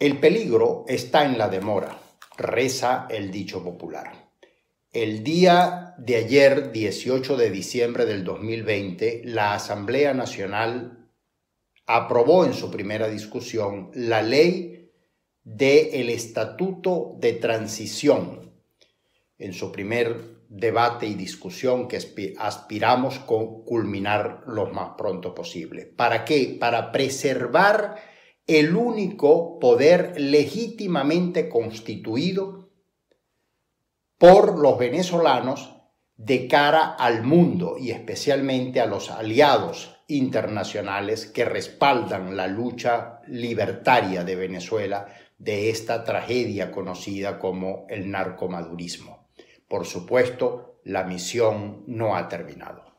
El peligro está en la demora, reza el dicho popular. El día de ayer, 18 de diciembre del 2020, la Asamblea Nacional aprobó en su primera discusión la ley del el Estatuto de Transición. En su primer debate y discusión que aspiramos con culminar lo más pronto posible. ¿Para qué? Para preservar el único poder legítimamente constituido por los venezolanos de cara al mundo y especialmente a los aliados internacionales que respaldan la lucha libertaria de Venezuela de esta tragedia conocida como el narcomadurismo. Por supuesto, la misión no ha terminado.